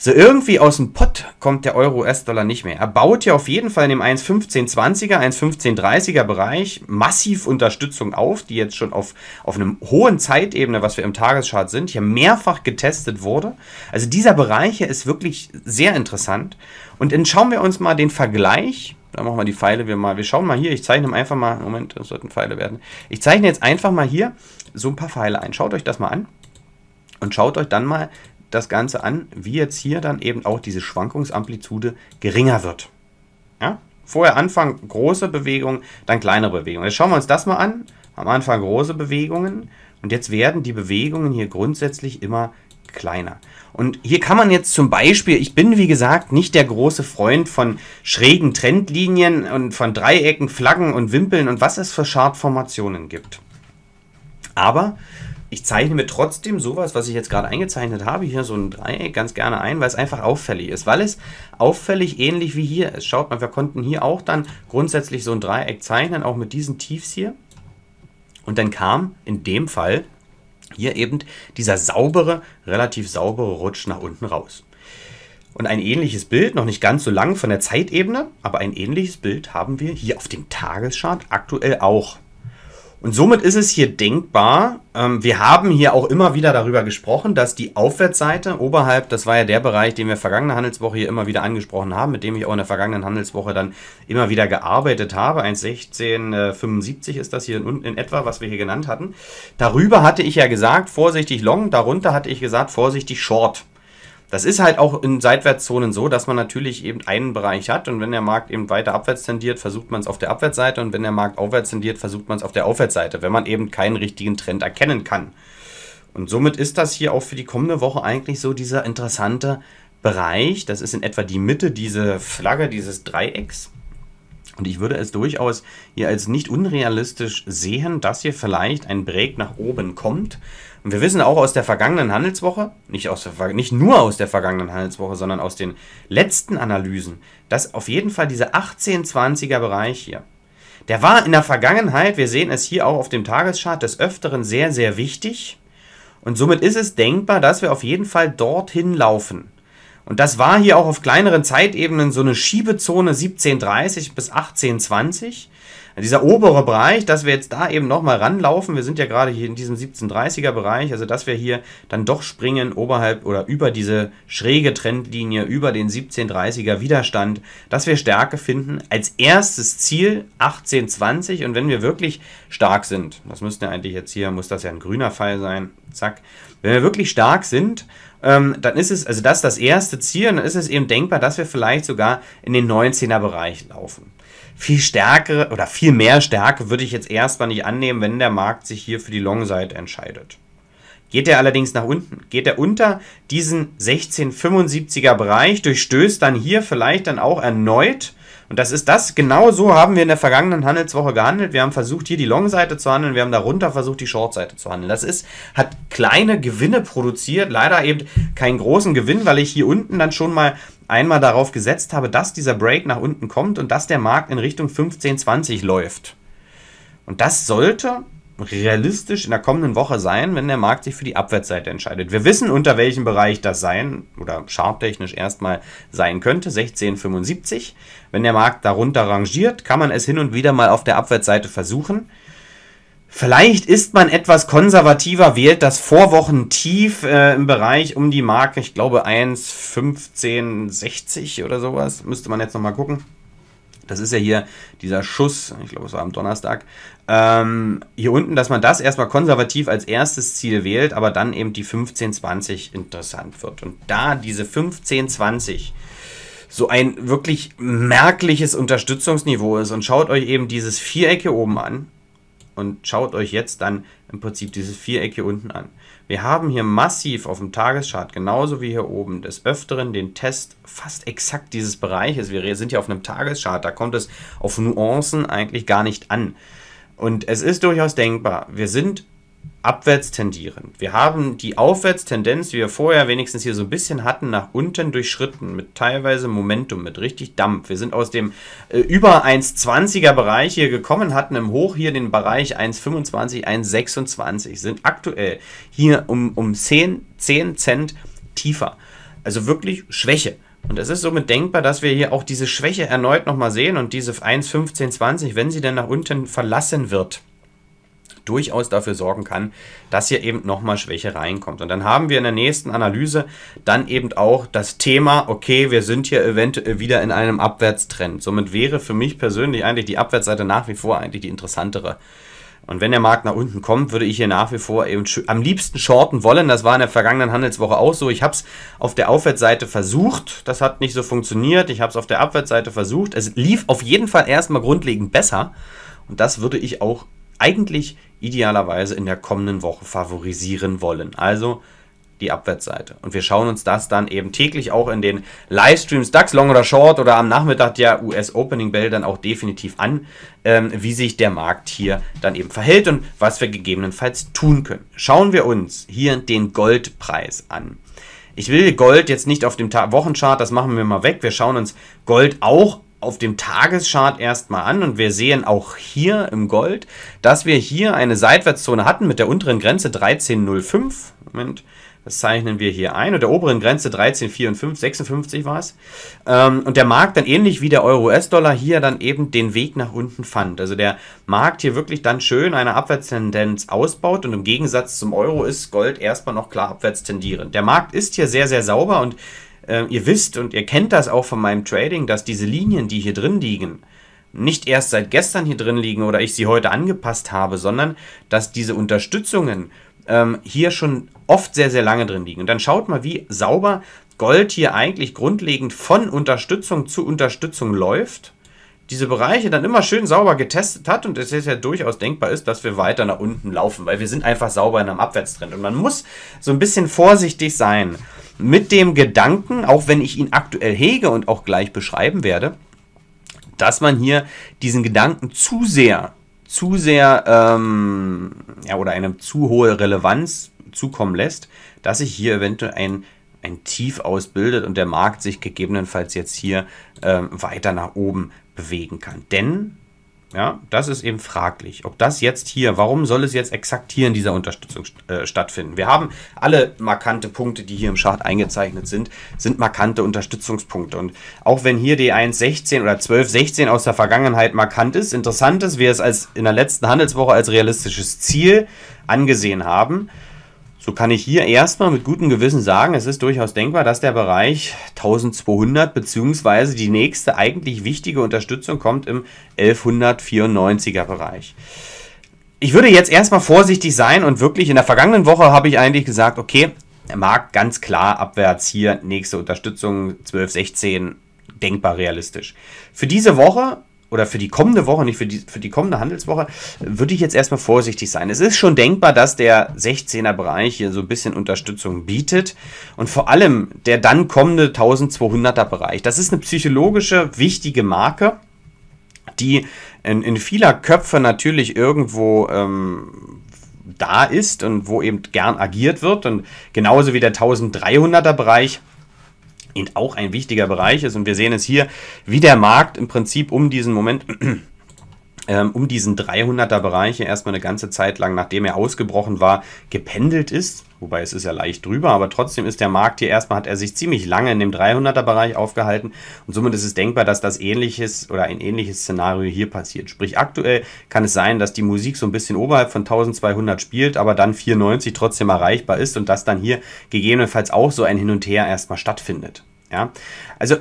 so irgendwie aus dem Pott kommt der Euro-US-Dollar nicht mehr. Er baut ja auf jeden Fall in dem 1,1520er, 1,1530er Bereich massiv Unterstützung auf, die jetzt schon auf, auf einem hohen Zeitebene, was wir im Tageschart sind, hier mehrfach getestet wurde. Also dieser Bereich hier ist wirklich sehr interessant. Und dann schauen wir uns mal den Vergleich Da machen wir die Pfeile wir mal. Wir schauen mal hier. Ich zeichne einfach mal. Moment, das sollten Pfeile werden. Ich zeichne jetzt einfach mal hier so ein paar Pfeile ein. Schaut euch das mal an und schaut euch dann mal das Ganze an, wie jetzt hier dann eben auch diese Schwankungsamplitude geringer wird. Ja? Vorher Anfang große Bewegungen, dann kleinere Bewegungen. Jetzt schauen wir uns das mal an. Am Anfang große Bewegungen und jetzt werden die Bewegungen hier grundsätzlich immer kleiner. Und hier kann man jetzt zum Beispiel, ich bin wie gesagt nicht der große Freund von schrägen Trendlinien und von Dreiecken, Flaggen und Wimpeln und was es für Chartformationen gibt. Aber ich zeichne mir trotzdem sowas, was ich jetzt gerade eingezeichnet habe, hier so ein Dreieck ganz gerne ein, weil es einfach auffällig ist, weil es auffällig ähnlich wie hier ist. Schaut mal, wir konnten hier auch dann grundsätzlich so ein Dreieck zeichnen, auch mit diesen Tiefs hier. Und dann kam in dem Fall hier eben dieser saubere, relativ saubere Rutsch nach unten raus. Und ein ähnliches Bild, noch nicht ganz so lang von der Zeitebene, aber ein ähnliches Bild haben wir hier auf dem Tageschart aktuell auch. Und somit ist es hier denkbar, ähm, wir haben hier auch immer wieder darüber gesprochen, dass die Aufwärtsseite oberhalb, das war ja der Bereich, den wir vergangene Handelswoche hier immer wieder angesprochen haben, mit dem ich auch in der vergangenen Handelswoche dann immer wieder gearbeitet habe, 1,1675 äh, ist das hier in, in etwa, was wir hier genannt hatten. Darüber hatte ich ja gesagt, vorsichtig long, darunter hatte ich gesagt, vorsichtig short. Das ist halt auch in Seitwärtszonen so, dass man natürlich eben einen Bereich hat und wenn der Markt eben weiter abwärts tendiert, versucht man es auf der Abwärtsseite und wenn der Markt aufwärts tendiert, versucht man es auf der Aufwärtsseite, wenn man eben keinen richtigen Trend erkennen kann. Und somit ist das hier auch für die kommende Woche eigentlich so dieser interessante Bereich. Das ist in etwa die Mitte, dieser Flagge, dieses Dreiecks. Und ich würde es durchaus hier als nicht unrealistisch sehen, dass hier vielleicht ein Break nach oben kommt und wir wissen auch aus der vergangenen Handelswoche, nicht, aus der, nicht nur aus der vergangenen Handelswoche, sondern aus den letzten Analysen, dass auf jeden Fall dieser 1820er Bereich hier, der war in der Vergangenheit, wir sehen es hier auch auf dem Tageschart des Öfteren, sehr, sehr wichtig. Und somit ist es denkbar, dass wir auf jeden Fall dorthin laufen. Und das war hier auch auf kleineren Zeitebenen so eine Schiebezone 1730 bis 1820 dieser obere Bereich, dass wir jetzt da eben nochmal ranlaufen. Wir sind ja gerade hier in diesem 1730er Bereich, also dass wir hier dann doch springen oberhalb oder über diese schräge Trendlinie, über den 1730er Widerstand, dass wir Stärke finden. Als erstes Ziel 1820 und wenn wir wirklich stark sind, das müsste ja eigentlich jetzt hier, muss das ja ein grüner Fall sein, zack. Wenn wir wirklich stark sind, ähm, dann ist es, also das ist das erste Ziel, und dann ist es eben denkbar, dass wir vielleicht sogar in den 19er Bereich laufen viel stärkere oder viel mehr Stärke würde ich jetzt erstmal nicht annehmen, wenn der Markt sich hier für die Long-Seite entscheidet. Geht er allerdings nach unten, geht er unter diesen 1675er Bereich, durchstößt dann hier vielleicht dann auch erneut und das ist das. Genau so haben wir in der vergangenen Handelswoche gehandelt. Wir haben versucht, hier die Long-Seite zu handeln. Wir haben darunter versucht, die Short-Seite zu handeln. Das ist, hat kleine Gewinne produziert. Leider eben keinen großen Gewinn, weil ich hier unten dann schon mal einmal darauf gesetzt habe, dass dieser Break nach unten kommt und dass der Markt in Richtung 15,20 läuft. Und das sollte realistisch in der kommenden Woche sein, wenn der Markt sich für die Abwärtsseite entscheidet. Wir wissen, unter welchem Bereich das sein oder charttechnisch erstmal sein könnte, 1675. Wenn der Markt darunter rangiert, kann man es hin und wieder mal auf der Abwärtsseite versuchen. Vielleicht ist man etwas konservativer, wählt das Vorwochen tief äh, im Bereich um die Marke, ich glaube 1,1560 oder sowas. Müsste man jetzt nochmal gucken. Das ist ja hier dieser Schuss, ich glaube es war am Donnerstag, ähm, hier unten, dass man das erstmal konservativ als erstes Ziel wählt, aber dann eben die 1520 interessant wird. Und da diese 1520 so ein wirklich merkliches Unterstützungsniveau ist und schaut euch eben dieses Viereck hier oben an, und schaut euch jetzt dann im Prinzip dieses Viereck hier unten an. Wir haben hier massiv auf dem Tageschart, genauso wie hier oben, des Öfteren den Test fast exakt dieses Bereiches. Wir sind hier auf einem Tageschart, da kommt es auf Nuancen eigentlich gar nicht an. Und es ist durchaus denkbar, wir sind abwärts tendieren. Wir haben die Aufwärtstendenz, wie wir vorher wenigstens hier so ein bisschen hatten, nach unten durchschritten, mit teilweise Momentum, mit richtig Dampf. Wir sind aus dem äh, über 1,20er Bereich hier gekommen, hatten im Hoch hier den Bereich 1,25, 1,26, sind aktuell hier um, um 10, 10 Cent tiefer. Also wirklich Schwäche. Und es ist somit denkbar, dass wir hier auch diese Schwäche erneut nochmal sehen und diese 1,15, 20, wenn sie denn nach unten verlassen wird durchaus dafür sorgen kann, dass hier eben nochmal Schwäche reinkommt. Und dann haben wir in der nächsten Analyse dann eben auch das Thema, okay, wir sind hier eventuell wieder in einem Abwärtstrend. Somit wäre für mich persönlich eigentlich die Abwärtsseite nach wie vor eigentlich die interessantere. Und wenn der Markt nach unten kommt, würde ich hier nach wie vor eben am liebsten shorten wollen. Das war in der vergangenen Handelswoche auch so. Ich habe es auf der Aufwärtsseite versucht. Das hat nicht so funktioniert. Ich habe es auf der Abwärtsseite versucht. Es lief auf jeden Fall erstmal grundlegend besser. Und das würde ich auch eigentlich idealerweise in der kommenden Woche favorisieren wollen. Also die Abwärtsseite. Und wir schauen uns das dann eben täglich auch in den Livestreams DAX Long oder Short oder am Nachmittag der US Opening Bell dann auch definitiv an, ähm, wie sich der Markt hier dann eben verhält und was wir gegebenenfalls tun können. Schauen wir uns hier den Goldpreis an. Ich will Gold jetzt nicht auf dem Ta Wochenchart, das machen wir mal weg. Wir schauen uns Gold auch auf dem Tageschart erstmal an und wir sehen auch hier im Gold, dass wir hier eine Seitwärtszone hatten mit der unteren Grenze 13,05. Moment, das zeichnen wir hier ein und der oberen Grenze 13,54, war es. Ähm, und der Markt dann ähnlich wie der Euro-US-Dollar hier dann eben den Weg nach unten fand. Also der Markt hier wirklich dann schön eine Abwärtstendenz ausbaut und im Gegensatz zum Euro ist Gold erstmal noch klar abwärts tendierend. Der Markt ist hier sehr, sehr sauber und äh, ihr wisst und ihr kennt das auch von meinem Trading, dass diese Linien, die hier drin liegen, nicht erst seit gestern hier drin liegen oder ich sie heute angepasst habe, sondern dass diese Unterstützungen ähm, hier schon oft sehr, sehr lange drin liegen. Und dann schaut mal, wie sauber Gold hier eigentlich grundlegend von Unterstützung zu Unterstützung läuft. Diese Bereiche dann immer schön sauber getestet hat und es jetzt ja durchaus denkbar ist, dass wir weiter nach unten laufen, weil wir sind einfach sauber in einem Abwärtstrend. Und man muss so ein bisschen vorsichtig sein mit dem Gedanken, auch wenn ich ihn aktuell hege und auch gleich beschreiben werde, dass man hier diesen Gedanken zu sehr, zu sehr ähm, ja, oder eine zu hohe Relevanz zukommen lässt, dass sich hier eventuell ein, ein Tief ausbildet und der Markt sich gegebenenfalls jetzt hier ähm, weiter nach oben bewegen kann. Denn ja, das ist eben fraglich. Ob das jetzt hier, warum soll es jetzt exakt hier in dieser Unterstützung äh, stattfinden? Wir haben alle markante Punkte, die hier im Chart eingezeichnet sind, sind markante Unterstützungspunkte. Und auch wenn hier die 1.16 oder 12.16 aus der Vergangenheit markant ist, interessant ist, wir es als in der letzten Handelswoche als realistisches Ziel angesehen haben, so kann ich hier erstmal mit gutem Gewissen sagen, es ist durchaus denkbar, dass der Bereich 1200 bzw. die nächste eigentlich wichtige Unterstützung kommt im 1194er Bereich. Ich würde jetzt erstmal vorsichtig sein und wirklich in der vergangenen Woche habe ich eigentlich gesagt, okay, Markt ganz klar abwärts hier, nächste Unterstützung 1216, denkbar realistisch. Für diese Woche oder für die kommende Woche, nicht für die, für die kommende Handelswoche, würde ich jetzt erstmal vorsichtig sein. Es ist schon denkbar, dass der 16er-Bereich hier so ein bisschen Unterstützung bietet und vor allem der dann kommende 1200er-Bereich. Das ist eine psychologische, wichtige Marke, die in, in vieler Köpfe natürlich irgendwo ähm, da ist und wo eben gern agiert wird und genauso wie der 1300er-Bereich eben auch ein wichtiger Bereich ist. Und wir sehen es hier, wie der Markt im Prinzip um diesen Moment <clears throat> ähm, um diesen 300er Bereich hier erstmal eine ganze Zeit lang, nachdem er ausgebrochen war, gependelt ist. Wobei es ist ja leicht drüber, aber trotzdem ist der Markt hier erstmal, hat er sich ziemlich lange in dem 300er Bereich aufgehalten und somit ist es denkbar, dass das ähnliches oder ein ähnliches Szenario hier passiert. Sprich, aktuell kann es sein, dass die Musik so ein bisschen oberhalb von 1200 spielt, aber dann 490 trotzdem erreichbar ist und dass dann hier gegebenenfalls auch so ein Hin und Her erstmal stattfindet. Ja? Also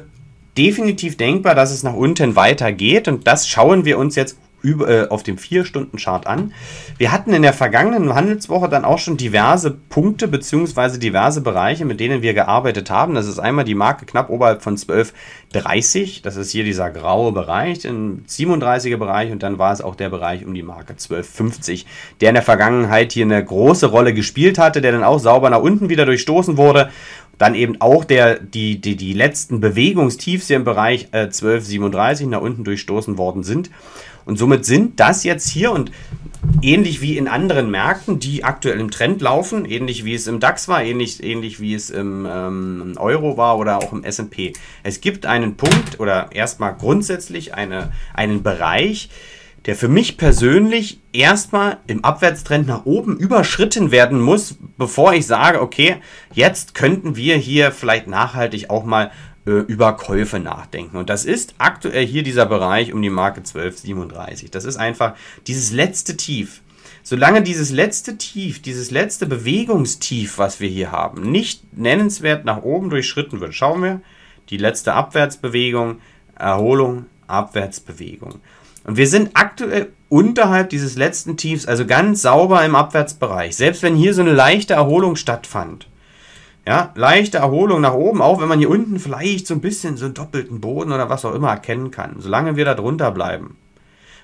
definitiv denkbar, dass es nach unten weitergeht und das schauen wir uns jetzt über, äh, auf dem 4-Stunden-Chart an. Wir hatten in der vergangenen Handelswoche dann auch schon diverse Punkte bzw. diverse Bereiche, mit denen wir gearbeitet haben. Das ist einmal die Marke knapp oberhalb von 12,30. Das ist hier dieser graue Bereich, im 37er Bereich und dann war es auch der Bereich um die Marke 12,50, der in der Vergangenheit hier eine große Rolle gespielt hatte, der dann auch sauber nach unten wieder durchstoßen wurde dann eben auch der, die, die, die letzten Bewegungstiefs hier im Bereich äh, 1237 nach unten durchstoßen worden sind. Und somit sind das jetzt hier und ähnlich wie in anderen Märkten, die aktuell im Trend laufen, ähnlich wie es im DAX war, ähnlich, ähnlich wie es im ähm, Euro war oder auch im SP. Es gibt einen Punkt oder erstmal grundsätzlich eine, einen Bereich, der für mich persönlich erstmal im Abwärtstrend nach oben überschritten werden muss, bevor ich sage, okay, jetzt könnten wir hier vielleicht nachhaltig auch mal äh, über Käufe nachdenken. Und das ist aktuell hier dieser Bereich um die Marke 1237. Das ist einfach dieses letzte Tief. Solange dieses letzte Tief, dieses letzte Bewegungstief, was wir hier haben, nicht nennenswert nach oben durchschritten wird, schauen wir, die letzte Abwärtsbewegung, Erholung, Abwärtsbewegung. Und wir sind aktuell unterhalb dieses letzten Tiefs, also ganz sauber im Abwärtsbereich. Selbst wenn hier so eine leichte Erholung stattfand. Ja, leichte Erholung nach oben, auch wenn man hier unten vielleicht so ein bisschen so einen doppelten Boden oder was auch immer erkennen kann, solange wir da drunter bleiben.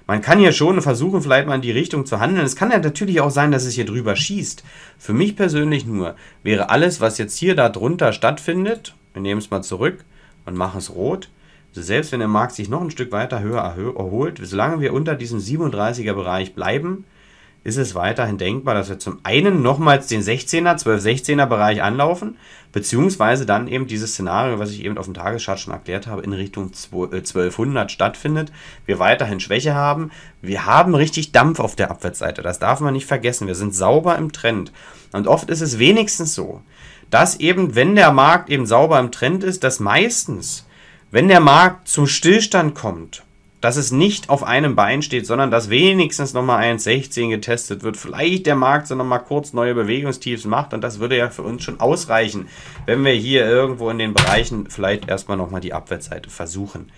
Man kann hier schon versuchen, vielleicht mal in die Richtung zu handeln. Es kann ja natürlich auch sein, dass es hier drüber schießt. Für mich persönlich nur wäre alles, was jetzt hier da drunter stattfindet, wir nehmen es mal zurück und machen es rot, selbst wenn der Markt sich noch ein Stück weiter höher erholt, solange wir unter diesem 37er Bereich bleiben, ist es weiterhin denkbar, dass wir zum einen nochmals den 16er, 12-16er Bereich anlaufen, beziehungsweise dann eben dieses Szenario, was ich eben auf dem Tageschart schon erklärt habe, in Richtung 1200 äh, stattfindet, wir weiterhin Schwäche haben. Wir haben richtig Dampf auf der Abwärtsseite, das darf man nicht vergessen. Wir sind sauber im Trend. Und oft ist es wenigstens so, dass eben, wenn der Markt eben sauber im Trend ist, dass meistens wenn der Markt zum Stillstand kommt, dass es nicht auf einem Bein steht, sondern dass wenigstens nochmal 1,16 getestet wird, vielleicht der Markt so nochmal kurz neue Bewegungstiefs macht und das würde ja für uns schon ausreichen, wenn wir hier irgendwo in den Bereichen vielleicht erstmal nochmal die Abwärtsseite versuchen.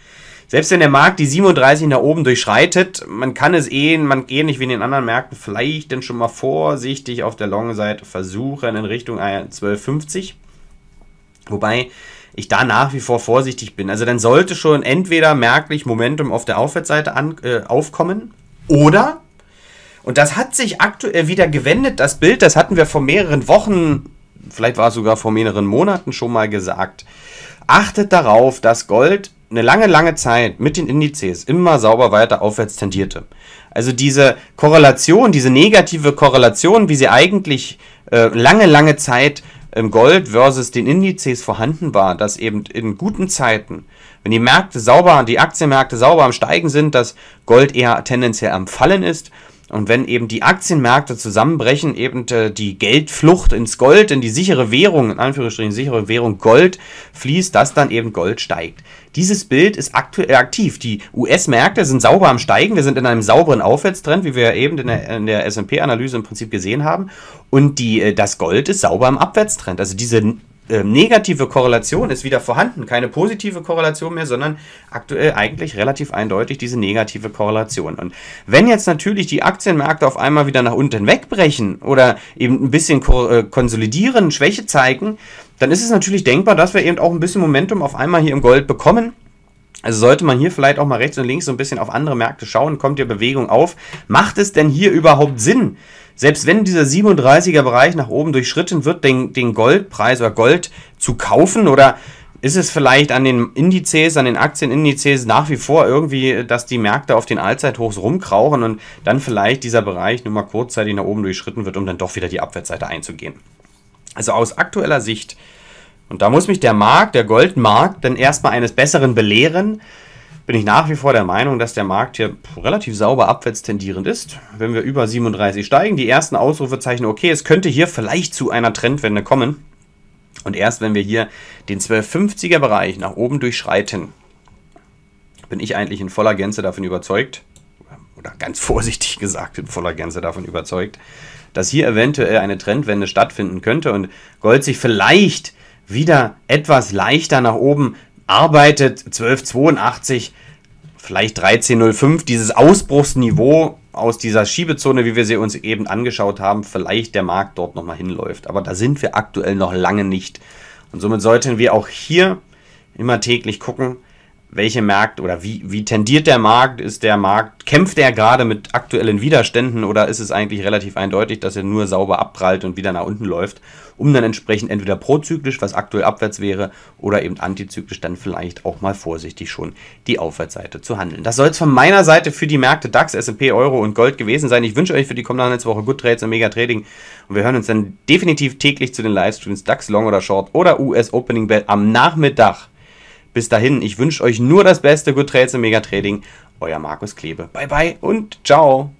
Selbst wenn der Markt die 37 nach oben durchschreitet, man kann es eh, man geht nicht wie in den anderen Märkten vielleicht dann schon mal vorsichtig auf der Long-Seite versuchen in Richtung 1,1250. Wobei ich da nach wie vor vorsichtig bin. Also dann sollte schon entweder merklich Momentum auf der Aufwärtsseite an, äh, aufkommen oder, und das hat sich aktuell wieder gewendet, das Bild, das hatten wir vor mehreren Wochen, vielleicht war es sogar vor mehreren Monaten schon mal gesagt, achtet darauf, dass Gold eine lange, lange Zeit mit den Indizes immer sauber weiter aufwärts tendierte. Also diese Korrelation, diese negative Korrelation, wie sie eigentlich äh, lange, lange Zeit im Gold versus den Indizes vorhanden war, dass eben in guten Zeiten wenn die Märkte sauber, die Aktienmärkte sauber am Steigen sind, dass Gold eher tendenziell am Fallen ist. Und wenn eben die Aktienmärkte zusammenbrechen, eben äh, die Geldflucht ins Gold, in die sichere Währung, in Anführungsstrichen sichere Währung Gold fließt, dass dann eben Gold steigt. Dieses Bild ist aktuell aktiv. Die US-Märkte sind sauber am Steigen. Wir sind in einem sauberen Aufwärtstrend, wie wir eben in der, der SP-Analyse im Prinzip gesehen haben. Und die, äh, das Gold ist sauber am Abwärtstrend. Also diese äh, negative Korrelation ist wieder vorhanden, keine positive Korrelation mehr, sondern aktuell eigentlich relativ eindeutig diese negative Korrelation. Und wenn jetzt natürlich die Aktienmärkte auf einmal wieder nach unten wegbrechen oder eben ein bisschen äh, konsolidieren, Schwäche zeigen, dann ist es natürlich denkbar, dass wir eben auch ein bisschen Momentum auf einmal hier im Gold bekommen. Also sollte man hier vielleicht auch mal rechts und links so ein bisschen auf andere Märkte schauen, kommt hier Bewegung auf. Macht es denn hier überhaupt Sinn, selbst wenn dieser 37er Bereich nach oben durchschritten wird, den, den Goldpreis oder Gold zu kaufen oder ist es vielleicht an den Indizes, an den Aktienindizes nach wie vor irgendwie, dass die Märkte auf den Allzeithochs rumkrauchen und dann vielleicht dieser Bereich nur mal kurzzeitig nach oben durchschritten wird, um dann doch wieder die Abwärtsseite einzugehen. Also aus aktueller Sicht, und da muss mich der Markt, der Goldmarkt, dann erstmal eines Besseren belehren, bin ich nach wie vor der Meinung, dass der Markt hier relativ sauber abwärts tendierend ist. Wenn wir über 37 steigen, die ersten Ausrufezeichen, okay, es könnte hier vielleicht zu einer Trendwende kommen. Und erst wenn wir hier den 1250er Bereich nach oben durchschreiten, bin ich eigentlich in voller Gänze davon überzeugt, oder ganz <laughs> vorsichtig gesagt, in voller Gänze davon überzeugt, dass hier eventuell eine Trendwende stattfinden könnte und Gold sich vielleicht wieder etwas leichter nach oben arbeitet. 1282 vielleicht 13.05, dieses Ausbruchsniveau aus dieser Schiebezone, wie wir sie uns eben angeschaut haben, vielleicht der Markt dort nochmal hinläuft. Aber da sind wir aktuell noch lange nicht. Und somit sollten wir auch hier immer täglich gucken, welche Märkte oder wie, wie tendiert der Markt? Ist der Markt, kämpft er gerade mit aktuellen Widerständen oder ist es eigentlich relativ eindeutig, dass er nur sauber abprallt und wieder nach unten läuft, um dann entsprechend entweder prozyklisch, was aktuell abwärts wäre, oder eben antizyklisch dann vielleicht auch mal vorsichtig schon die Aufwärtsseite zu handeln. Das soll es von meiner Seite für die Märkte DAX, S&P, Euro und Gold gewesen sein. Ich wünsche euch für die kommende Handelswoche Good Trades und Mega Trading und wir hören uns dann definitiv täglich zu den Livestreams DAX Long oder Short oder US Opening Bell am Nachmittag bis dahin, ich wünsche euch nur das Beste, gut Trades im Megatrading. Euer Markus Klebe. Bye bye und ciao.